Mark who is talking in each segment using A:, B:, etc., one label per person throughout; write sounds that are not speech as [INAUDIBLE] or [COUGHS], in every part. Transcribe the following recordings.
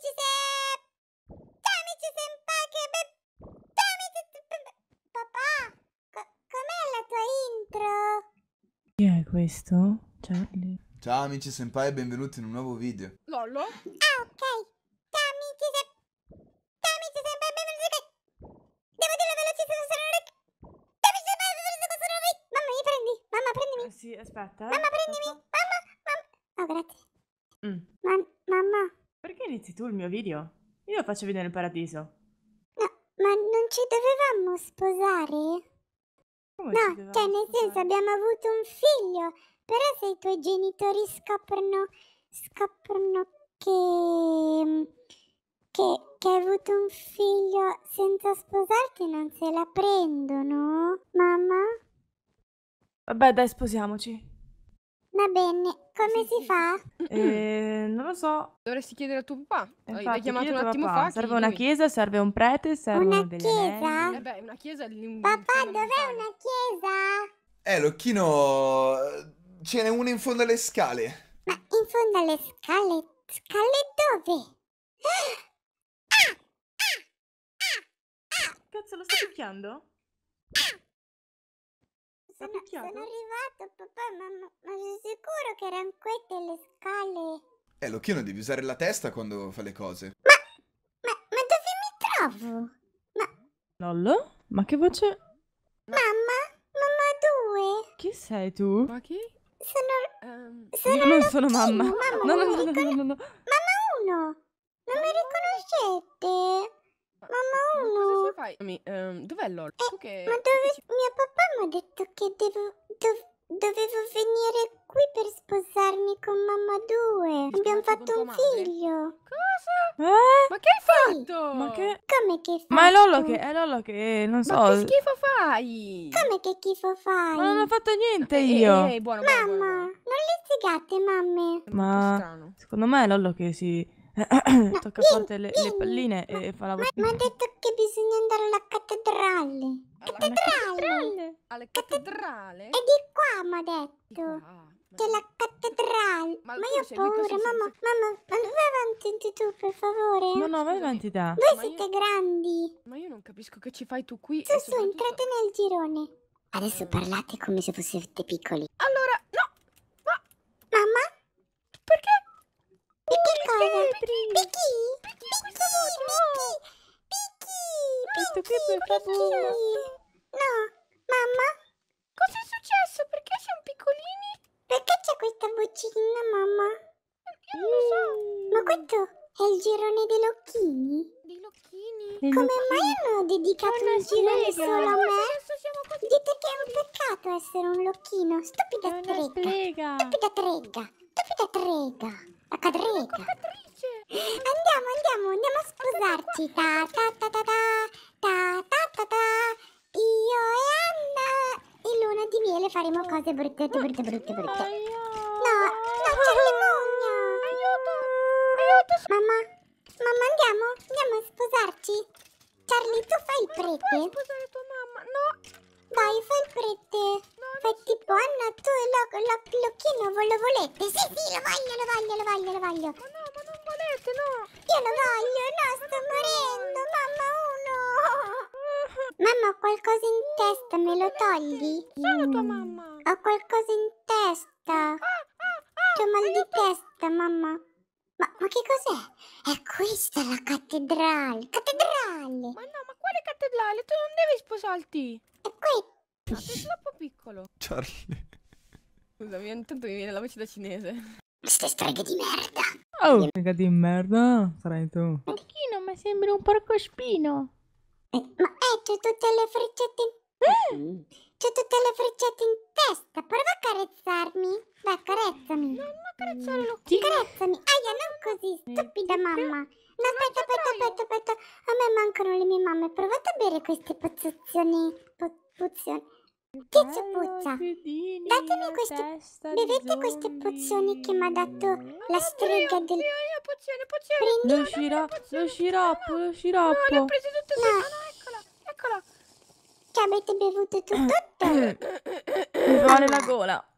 A: Ciao amici che Papà, com'è la tua intro? Chi
B: è questo? Charlie? Ciao amici senpai e benvenuti in un nuovo video.
A: Lollo? Ah ok. Ciao amici senpai. Ciao amici senpai e benvenuti Devo dirlo veloce se sono re. Ciao amici senpai e benvenuti che sono re. Mamma mi prendi. Mamma prendimi. Eh, sì, aspetta. Eh. Mamma prendimi. Mamma, mamma. Oh grazie. Mm. Ma mamma
C: inizi tu il mio video? Io faccio video nel paradiso. No,
A: ma non ci dovevamo sposare? Come no, dovevamo cioè nel sposare? senso abbiamo avuto un figlio, però se i tuoi genitori scoprono, scoprono che, mm, che, che hai avuto un figlio senza sposarti non se la prendono, mamma? Vabbè dai sposiamoci.
D: Va bene, come si fa? Eh, non lo so. Dovresti chiedere a tuo papà. Infatti, L'hai chiamato un attimo
B: papà. fa. Serve una lui.
C: chiesa, serve un prete, serve una
D: chiesa. Eh beh, una chiesa è un Papà, dov'è una chiesa?
B: Eh, l'occhino ce n'è una in fondo alle scale.
A: Ma in fondo alle scale? Scale dove? Ah! Ah! Ah! Cazzo, lo sto picchiando? sono, sono arrivato, papà, ma, ma, sei sicuro che erano queste le scale?
B: Eh, Lucchino, devi usare la testa quando fa le cose. Ma,
A: ma, ma dove mi trovo?
B: Ma... Lollo?
C: Ma che voce... Mamma? Mamma 2? Chi sei tu? Ma
A: chi?
D: Sono... Um, sono io non sono mamma. mamma no, no, no, no, no, no, Mamma 1? Non mi riconoscete? Poi, um, ehm, dov'è LOL?
A: Eh, che... Ma dove... Ci... Mio papà mi ha detto che devo... Dov... Dovevo venire qui per sposarmi con mamma 2. Abbiamo fatto un figlio.
D: Cosa?
C: Eh? Ma che hai fatto?
A: Ma che... Come che hai
D: fatto? Ma è Lollo che... È
C: Lollo che... Non so... Ma che schifo
D: fai? Come che schifo fai? Ma non ho fatto niente eh, eh, io. Ehi, ehi, buono, mamma,
A: buono, buono, non litigate, mamme.
C: Ma... Secondo me è Lollo che si [COUGHS]
A: Tocca Dimmi, forte le, le palline ma, e fa la voce. Ma ha detto che bisogna andare alla cattedrale. Alla cattedrale? Alla cattedrale? È di qua, mi ha detto. C'è la cattedrale. Ma, ma io ho paura, mamma, mamma, mamma, vai avanti tu, per favore. No, no, vai avanti te. Voi ma siete io... grandi. Ma io non capisco che ci fai tu qui. Su, soprattutto... su, entrate nel girone. Adesso parlate come se foste piccoli. favor, Picchi! Picchi! Picchi! Picchi! favor, no! Piqui! Piqui! per favore! No! Mamma? Cosa è successo? Perché siamo piccolini? Perché c'è questa boccina, mamma? Eh, io non lo so! Mm, ma questo è il girone dei Locchini? Dei Locchini? Come Locchini. mai hanno dedicato Buona un girone spiega. solo a me? Dite che è un peccato essere un Locchino! Stupida strega! Stupida trega! Stupida trega! La Cadrica. Andiamo, andiamo, andiamo a sposarci. Ta ta ta ta ta, ta ta ta Io e Anna e Luna di Miele faremo cose brutte, brutte, brutte, brutte. No, no, c'è il ah. demonio. Aiuto, aiuto. Mamma, mamma, andiamo, andiamo a sposarci. Charlie, tu fai il prete?
D: salti? È qui. Ma sei troppo piccolo.
B: Charlie.
D: Scusami, intanto mi viene la voce da cinese. Ste streghe di merda.
C: Oh, streghe di merda? Sarai tu. Un
D: pochino, ma sembri un porco spino. Eh, ma eh, c'ho tutte le
A: freccette in... Mm. C'ho tutte le freccette in testa. Prova a carezzarmi. Dai, carezzami. Non, non carezzare l'occhio. Carezzami. Aia, non così, stupida mamma. No, aspetta, aspetta, aspetta, aspetta. A me mancano le mie mamme. Provate a bere queste pozzazioni. pozioni. Che ci puzza? Datemi queste. Bevete queste pozioni che mi ha dato la strega oh, del. Io, io,
D: pozione, pozione. Prendi lo,
A: sciro lo sciroppo, lo sciroppo. No, le ho prese tutte no. Ah, no, eccola, eccola. Che avete bevuto tutto? Mi vuole la gola.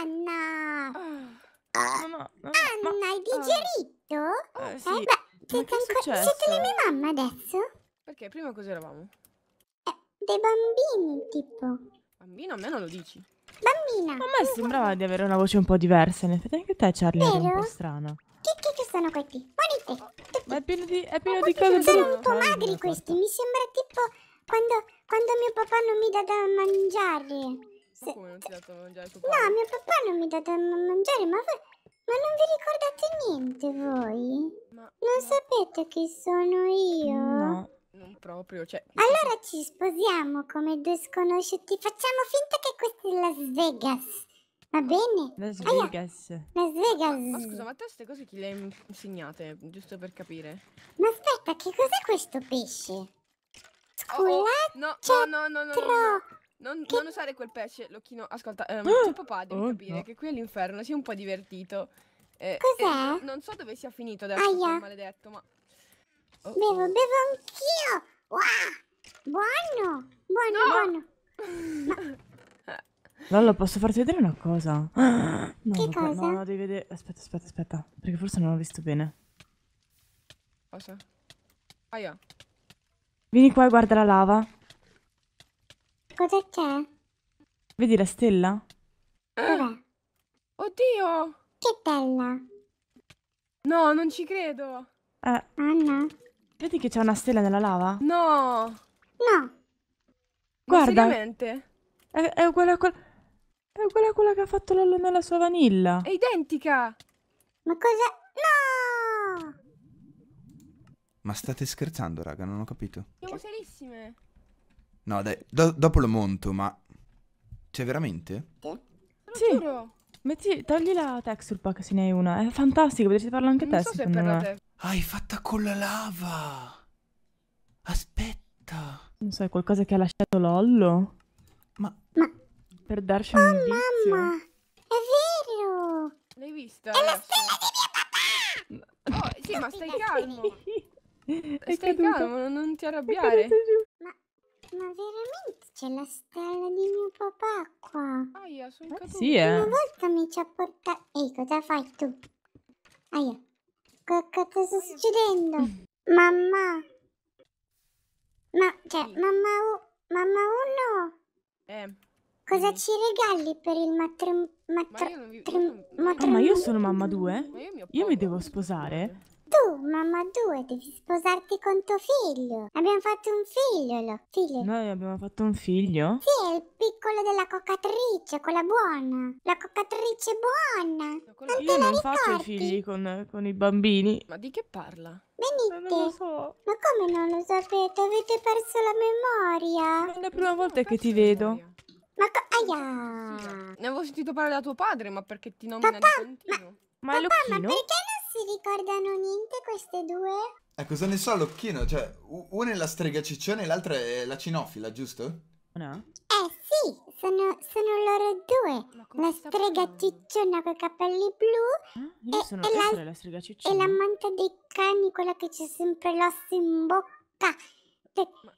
A: Anna. Ah. Anna, hai ah. digerito. Esatto.
C: Eh, sì. Ma che è successo? Siete le mie
D: mamme adesso? Perché prima cosa eravamo? Eh, dei bambini, tipo. Bambino a me non lo dici. Bambina. A me
C: sembrava di avere una voce un po' diversa. In effetti anche te, Charlie, Vero? un po' strano.
A: Che, che, che sono questi? Morite. Ma è pieno di, è pieno oh, di cose. Sono un po' magri questi. Mi sembra tipo quando, quando mio papà non mi dà da mangiare. Ma come non ti dà da mangiare tuo papà? No, mio papà non mi dà da mangiare, ma voi... Ma non vi ricordate niente voi? Ma, non sapete chi sono io? No,
D: non proprio. Cioè... Allora
A: ci sposiamo come due sconosciuti. Facciamo finta che questa è Las Vegas. Va bene?
D: Las Vegas. Aia. Las Vegas. Ma, ma scusa, ma te queste cose chi le hai insegnate? Giusto per capire. Ma aspetta, che cos'è questo pesce? Scusa. Oh, oh, no, no, no, no, no. no. Non, non usare quel pesce, Locchino. Ascolta, ehm, ah! tuo papà deve oh, capire no. che qui all'inferno si è un po' divertito. Eh, eh Cos'è? Eh, non so dove sia finito adesso, Aia. maledetto, ma... Oh. Bevo, oh. bevo anch'io! Wow!
A: Buono! Buono, no. buono!
C: [LAUGHS] Lollo, posso farti vedere una cosa?
B: [GASPS]
D: No, che cosa? No, no, devi vedere... Aspetta, aspetta,
C: aspetta. Perché forse non l'ho visto bene.
D: Cosa? Aia.
C: Vieni qua e guarda la lava.
D: Cosa c'è?
C: Vedi la stella?
D: Eh. Oddio! Che bella! No, non ci credo!
C: Eh. Anna? Ah, Vedi che c'è una stella nella lava?
D: No! No!
C: Guarda! È, è, uguale a quella... È uguale a quella che ha fatto Lollo nella sua vanilla! È identica! Ma cosa... No!
B: Ma state scherzando, raga, non ho capito.
D: Siamo serissime!
B: No, dai, do- dopo lo monto, ma... Cioè, veramente? Sì. Giuro.
C: Metti, togli la texture pack se ne hai una. È fantastico, potresti farlo anche Non te. so secondo la me. te.
B: Ah, hai fatta con la lava!
C: Aspetta! Non so, è qualcosa che ha lasciato Lollo? Ma- Per darci un indizio. Mamma,
D: è vero! L'hai vista? È la stella Oh, sì, ma stai [LAUGHS] calmo. Stai caduta. calmo, non- ti arrabbiare. È caduta giù.
A: Ma veramente c'è la stella di mio papà qua. Aia, sono eh, Sì, eh. Una volta mi ci ha portato... Ehi, cosa fai tu? Aia. Cosa sta succedendo? [CLEARS THROAT] mamma. Ma, cioè, sì. mamma o... Mamma uno. Eh. Cosa mm. ci regali per il matrimonio? Matrim... Ma, io vi... oh, ma io sono
C: mamma 2? Io, io mi devo sposare?
A: tu, mamma due, devi sposarti con tuo figlio. Abbiamo fatto un figlio, figlio. Noi abbiamo fatto un
C: figlio?
A: Sì, è il piccolo della coccatrice, quella buona. La coccatrice buona. Quello... Io non ricordi? faccio i figli
C: con, con i bambini. Ma
A: di che parla? Venite. Non lo so. Ma come non lo sapete? Avete perso la memoria. È la prima volta che ti vedo.
D: Ma co- aia. Sì, ne avevo sentito parlare da tuo padre, ma perché ti nomina Papà, di continuo? Ma... Ma Papà, Locchino? ma perché non si ricordano niente queste due?
B: Eh, cosa ne so, Locchino? Cioè, una è la strega ciccione e l'altra è la cinofila, giusto? No. Eh,
A: sì, sono, sono loro due. La strega cicciona con i capelli blu. Eh? e, sono e la, la strega cicciona. E l'amante dei cani, quella che c'è sempre l'osso in bocca. Te... Ma...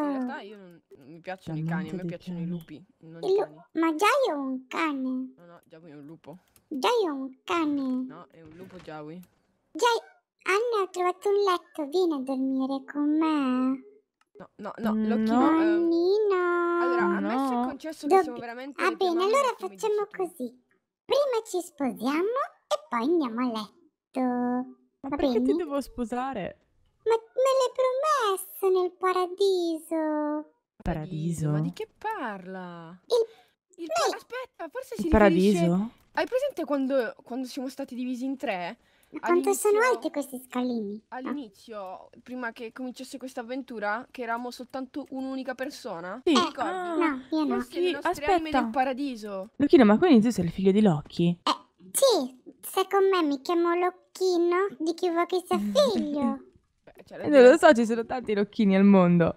A: In realtà
D: io non, non mi piacciono i cani, a me piacciono cani. i lupi. Non i lu- cani.
A: Ma già io ho un cane. No,
D: no, già voi un lupo.
A: Jai è un cane.
D: No, è un lupo Jawi.
A: Jai, Anna, ha trovato un letto, vieni a dormire con me. No, no, no, l'occhio... Mm, eh, no, ehm... Allora, ammesso no. il concesso che siamo veramente... Va ah, bene, allora facciamo così. Prima ci sposiamo e poi andiamo a letto. Ma perché bene? ti devo sposare? Ma me l'hai promesso nel paradiso.
C: Paradiso? Ma di che
D: parla? Il il pa- aspetta, forse si il riferisce... paradiso? Hai presente quando, quando siamo stati divisi in tre? Ma quanto sono alti questi scalini? All'inizio, prima che cominciasse questa avventura, che eravamo soltanto un'unica persona? Sì. Eh, ah, no, io no. Forse sì, aspetta. del paradiso.
C: Lucchino, ma quindi tu sei il figlio di Locchi?
A: Eh, sì, se con me mi chiamo Locchino, di chi vuoi che sia figlio? [LAUGHS] Beh, eh, non lo so, ci
C: sono tanti Locchini al mondo.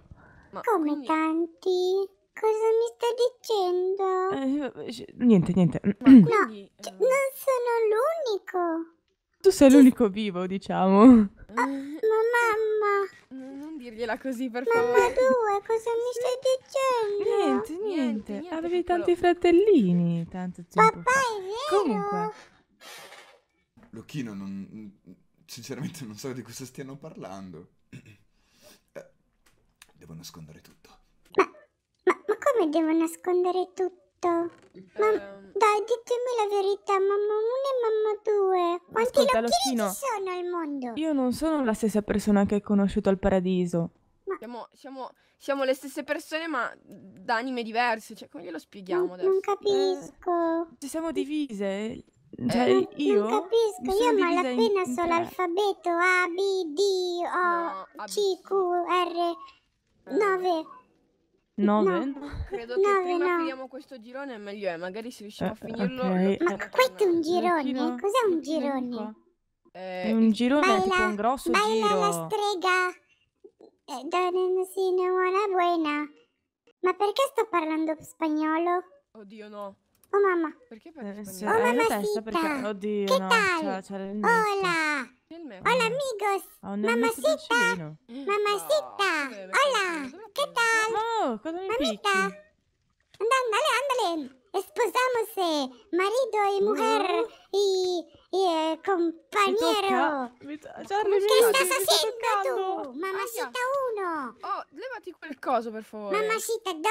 A: Ma Come quindi... tanti? cosa mi stai dicendo? Eh, eh
C: niente, niente. Ma [CLEARS THROAT] quindi,
A: no, eh... Cioè, non sono l'unico.
C: Tu sei l'unico vivo, diciamo. Oh,
D: ma mamma... [LAUGHS] Non dirgliela così, per mamma favore. Mamma due, cosa mi stai dicendo? Niente, niente. niente Avevi piccolo. tanti
C: fratellini, tanto tempo Papà, fa.
A: è vero? Comunque...
B: Lucchino, non... Sinceramente non so di cosa stiano parlando. [CLEARS THROAT] Eh, devo nascondere tutto
A: come devo nascondere tutto? Ma ehm. dai, ditemi la verità, mamma 1 e mamma 2.
C: Quanti Ascolta, ci sono
D: al mondo?
A: Io
C: non sono la stessa persona che hai conosciuto al paradiso.
D: Ma... Siamo, siamo, siamo, le stesse persone, ma da anime diverse. Cioè, come glielo spieghiamo non, adesso? Non capisco. Eh, ci siamo divise. Eh, cioè, eh, io non capisco, io malapena in... sono l'alfabeto A,
A: B, D, O, no, A, C, Q, R, eh. 9.
D: 9? No. Credo che prima no. finiamo questo girone meglio è, eh, magari se riusciamo a eh, finirlo... Okay. Ma questo è un girone? Cos'è un girone? Eh, un girone baila, è tipo un
C: grosso baila giro. Baila la
A: strega, eh, donanosine una buena. Ma perché sto parlando spagnolo?
D: Oddio no. Oh mamma. Perché eh, per sì, Oh mamma testa perché oddio Che no, tal? C'è, Hola. Hola amigos.
A: Oh, Mamacita. Mamacita. Hola. Che tal? Oh, cosa mi Mamita. Andale, andale. Sposamos marido y mujer y, y eh, compañero.
D: Mi Charlie, mi che stai facendo tu? Mamacita 1. Oh, levati quel
A: coso per favore. Mamacita 2.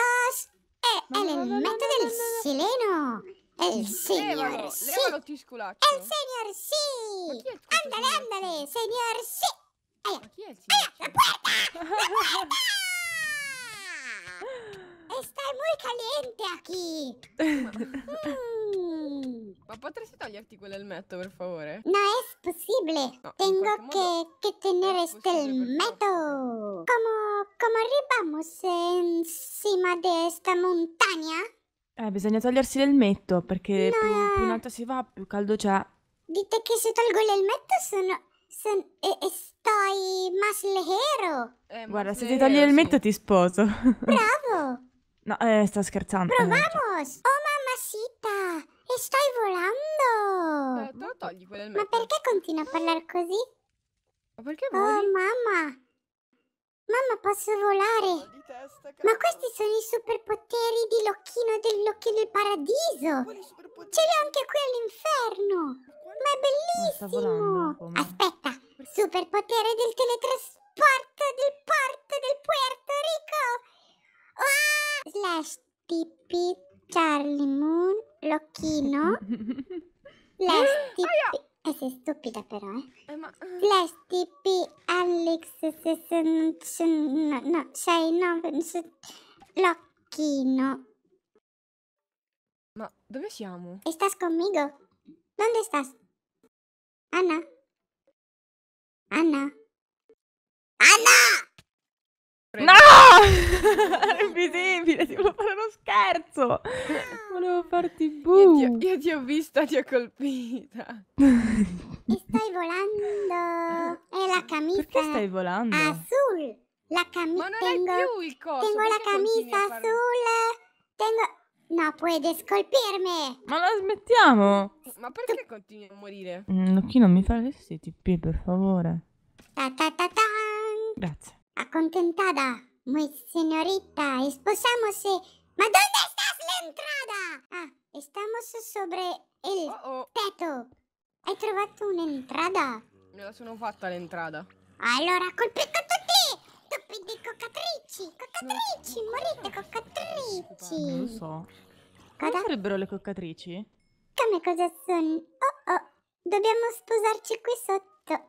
A: Eh, el elemento del sileno. El señor sí. El señor sí. Ándale, ándale, señor sí. ¡Ay! la puerta. La [LAUGHS] puerta.
D: Está muy caliente aquí. [LAUGHS] Ma potresti toglierti quell'elmetto, per favore? No, è possibile. No, Tengo che,
A: che tenere este elmetto. Come, come arriviamo in cima di questa montagna?
C: Eh, bisogna togliersi l'elmetto, perché no. più, eh. più in alto si va, più caldo c'è.
A: Dite che se tolgo l'elmetto sono... Son, e, e stoi mas leggero. Eh, Guarda, se ti togli l'elmetto
C: sì. ti sposo. [LAUGHS]
A: Bravo.
C: No, eh, sto scherzando. Provamos.
A: Oh, mamma mamacita. E stai volando! Eh, togli quello Ma perché continua a parlare così? Ma perché oh, voli? Oh, mamma! Mamma, posso volare!
C: Testa, Ma questi
A: sono i superpoteri di Locchino dell'Occhio del Paradiso! Ce li ho anche qui all'inferno! Ma è bellissimo! Volando, Aspetta! Superpotere del teletrasporto del porto del Puerto Rico! Ah! Slash tippit Charlie Moon, Locchino, [LAUGHS]
D: Lesti...
A: Eh, sei stupida
D: però, eh. eh ma... Eh.
A: Lesti P, Alex, se, se, no, 6, 9, Locchino. Ma dove siamo? Estás conmigo? Dove estás? Anna? Anna? Anna! Prego. No! [LAUGHS] Era
C: invisibile, ti volevo fare uno scherzo! Volevo
D: farti bu! Io ti ho, io ti ho vista, ti ho colpita. E stai volando! È
A: la camicia... Perché stai volando? Azul! La camicia... Ma non tengo, è più il coso! Tengo Perché la camicia
D: azul! Tengo... No, puoi descolpirmi! Ma la smettiamo! Ma perché continui a morire?
A: Nocchino,
C: mm, mi fai le stesse TP, per favore.
A: Ta ta ta ta! Grazie. Accontentada, muy señorita, esposamos ¿Ma dove sta la Ah, estamos sobre
D: il oh oh. tetto. Hai trovato un'entrata? Me la sono fatta l'entrata. Allora, colpi tutti! Toppi di coccatrici! Coccatrici!
A: Morite coccatrici! Non lo so.
C: Cosa Come sarebbero le coccatrici?
A: Come cosa sono? Oh oh! Dobbiamo sposarci qui sotto.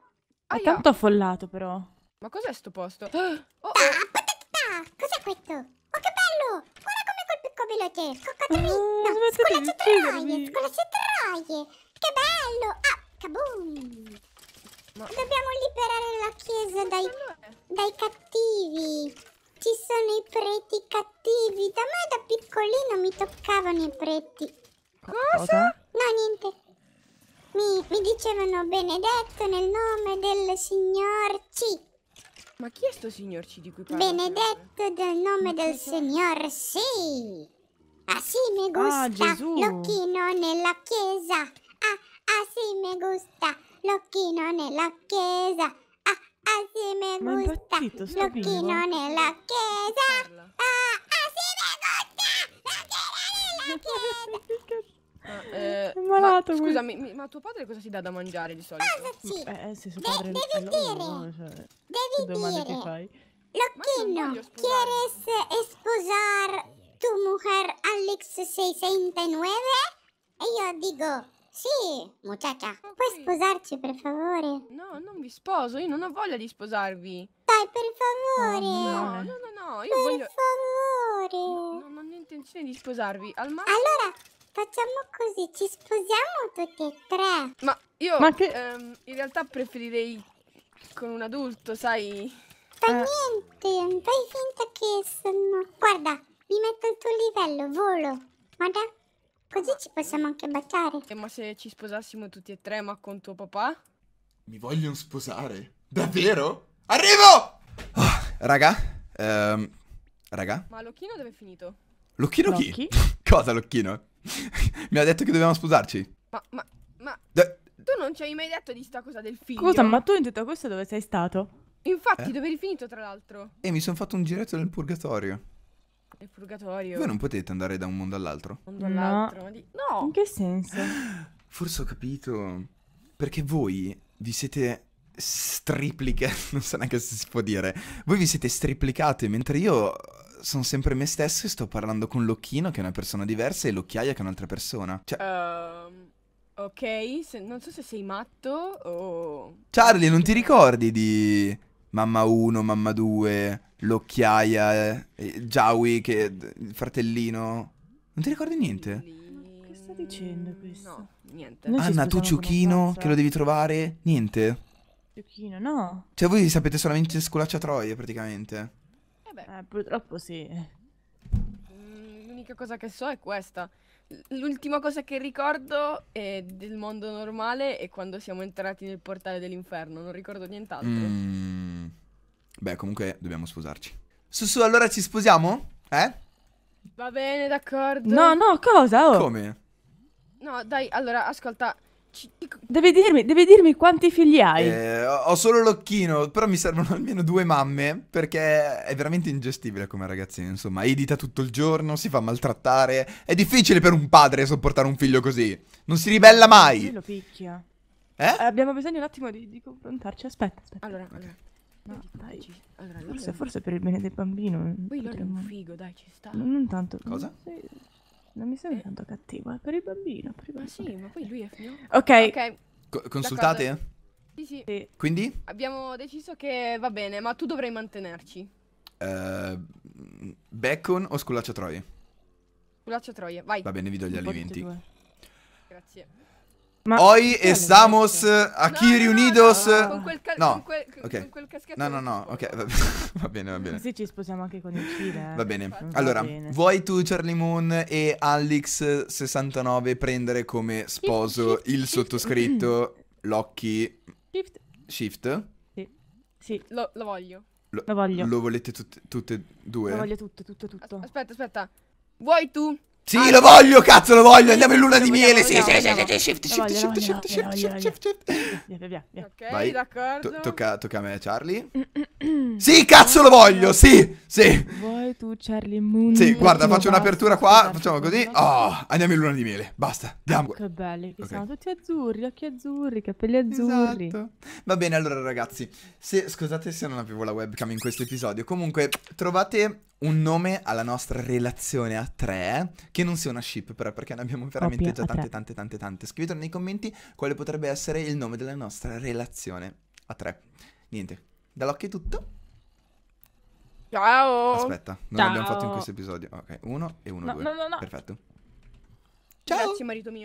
A: è tanto
C: affollato però.
D: Ma cos'è sto posto? [GASPS] Ah, oh, oh. Cos'è questo? Oh che bello! Guarda come col picco veloce! Coccodrillo! Oh, con le
A: cetraie! Che bello! Ah, kaboom! Ma... Dobbiamo liberare la chiesa dai, dai cattivi! Ci sono i preti cattivi! Da me da piccolino mi toccavano i preti! Cosa? No, niente! Mi, mi dicevano benedetto nel nome del signor C.
D: Ma chi è sto signorci di cui
A: parla? Benedetto del nome del signor, sì! Ah sì, mi ah, gusta ah, Gesù. l'occhino nella chiesa. Ah, ah sì, mi gusta l'occhino nella chiesa. Ah, ah sì, mi gusta l'occhino nella chiesa. Ah, ah sì,
D: mi gusta l'occhino nella
A: [LAUGHS] chiesa
D: eh, eh malato, ma, scusami, mi, ma tuo padre cosa si dà da mangiare di solito? Cosa Beh, eh, se suo padre De devi dire, no, cioè, devi dire. che fai?
A: L'occhino,
D: ¿quieres
A: esposar tu mujer Alex 69? E io dico, sì, muchacha, okay. puoi sposarci per favore? No, non vi sposo, io non
D: ho voglia di sposarvi. Dai, per favore. Oh, no, no, no, no, io per voglio... Per favore. No, non ho intenzione di sposarvi, al massimo... Allora facciamo così, ci sposiamo tutti e tre. Ma io Ma che... ehm, in realtà preferirei con un adulto, sai? Fa eh. niente, fai finta che sono... Guarda, mi metto il tuo livello, volo. Guarda, così ci possiamo anche baciare. Eh, ma se ci sposassimo tutti e tre, ma con tuo papà?
B: Mi vogliono sposare? Davvero?
D: Arrivo!
B: Oh, raga, ehm, raga?
D: Ma Locchino dove è finito? Locchino chi? [LAUGHS]
B: Cosa Locchino? Mi ha detto che dovevamo sposarci.
D: Ma, ma, ma... De- tu non ci hai mai detto di sta cosa del figlio. Scusa, ma
C: tu in tutta questo dove sei
B: stato?
D: Infatti, eh? dove eri finito, tra l'altro?
B: E eh, mi sono fatto un giretto nel purgatorio.
D: Nel purgatorio? Voi non
B: potete andare da un mondo all'altro. Un
D: mondo all'altro? Di... No. In che
C: senso?
B: Forse ho capito. Perché voi vi siete stripliche, [LAUGHS] non so neanche se si può dire. Voi vi siete striplicate, mentre io sono sempre me stesso e sto parlando con l'occhino che è una persona diversa e l'occhiaia che è un'altra persona. Cioè... Um,
D: ok, se, non so se sei matto o...
B: Charlie, non ti ricordi di mamma 1, mamma 2, l'occhiaia, eh, Jawi che... è il fratellino? Non ti ricordi niente?
C: Che sta dicendo questo? No, niente. Noi Anna, tu Ciuchino che lo devi trovare?
B: Niente?
C: Ciuchino, no.
B: Cioè voi sapete solamente sculaccia troie praticamente.
D: Vabbè. Eh, purtroppo sì. Mm, l'unica cosa che so è questa. L'ultima cosa che ricordo è del mondo normale è quando siamo entrati nel portale dell'inferno, non ricordo nient'altro.
B: Mm. Beh, comunque dobbiamo sposarci. Su, su, allora ci sposiamo? Eh?
D: Va bene, d'accordo. No, no,
B: cosa? Oh. Come?
D: No, dai, allora, ascolta,
C: Deve dirmi, deve dirmi, quanti figli hai.
B: Eh, ho solo l'occhino, però mi servono almeno due mamme perché è veramente ingestibile come ragazzina. Insomma, edita tutto il giorno, si fa maltrattare. È difficile per un padre sopportare un figlio così. Non si ribella mai. Lui lo picchia.
C: Eh? Abbiamo bisogno un attimo di, di confrontarci. Aspetta, aspetta. Allora, okay. allora. No, dai. Allora, forse, forse per il bene del bambino. Poi potremmo... è un figo, dai, ci sta. non tanto. Cosa? Sì. Non mi sembra eh. tanto cattivo, è eh, per il bambino. Per il ah, bambino. Ma sì,
D: ma poi lui è figlio. Ok. okay.
B: consultate? Sì, sì, Quindi?
D: Abbiamo deciso che va bene, ma tu dovrai mantenerci.
B: Uh, bacon o sculaccio troie?
D: Sculaccio troie, vai. Va bene, vi do gli alimenti. Grazie.
B: Ma Hoy estamos aquí no, reunidos. No, no, con quel, caschetto. no. Con quel, okay. con quel No, no, no, ok, [LAUGHS] va bene, va bene. Sì,
C: ci sposiamo anche con il Cile.
B: Eh. Va bene. Allora, va bene. vuoi tu Charlie Moon e Alex69 prendere come sposo shift, il shift. sottoscritto Locky Shift? Shift?
D: Sì. Sì, lo, lo voglio.
B: Lo, lo, voglio. Lo volete tut tutte e due? Lo voglio
D: tutto, tutto, tutto. Aspetta, aspetta. Vuoi tu sì, ah, lo voglio, cazzo, lo voglio. Andiamo
B: in luna di miele. Sì, sì, sì, shift, shift, shift, shift, shift, shift, shift. shift. via, via. Ok, d'accordo. Tocca, a me, Charlie. [CLEARS THROAT] sì, cazzo, lo voglio. Sì, sì. Vuoi
C: tu, Charlie Moon?
B: Sì, guarda, faccio un'apertura qua. Facciamo così. Oh, andiamo in luna di miele. Basta, andiamo.
C: Che belli, che sono tutti azzurri, occhi azzurri, capelli azzurri. Esatto.
B: Va bene, allora, ragazzi. scusate se non avevo la webcam in questo episodio. Comunque, trovate un nome alla nostra relazione a tre che che non sia una ship, però, perché ne abbiamo veramente Proprio già tante, tante, tante, tante. Scrivetelo nei commenti quale potrebbe essere il nome della nostra relazione a tre. Niente, dall'occhio è tutto.
D: Ciao! Aspetta, non Ciao. l'abbiamo fatto in questo
B: episodio. Ok, uno e uno, no, due. No, no, no. Perfetto.
D: Ciao! Grazie, marito mio.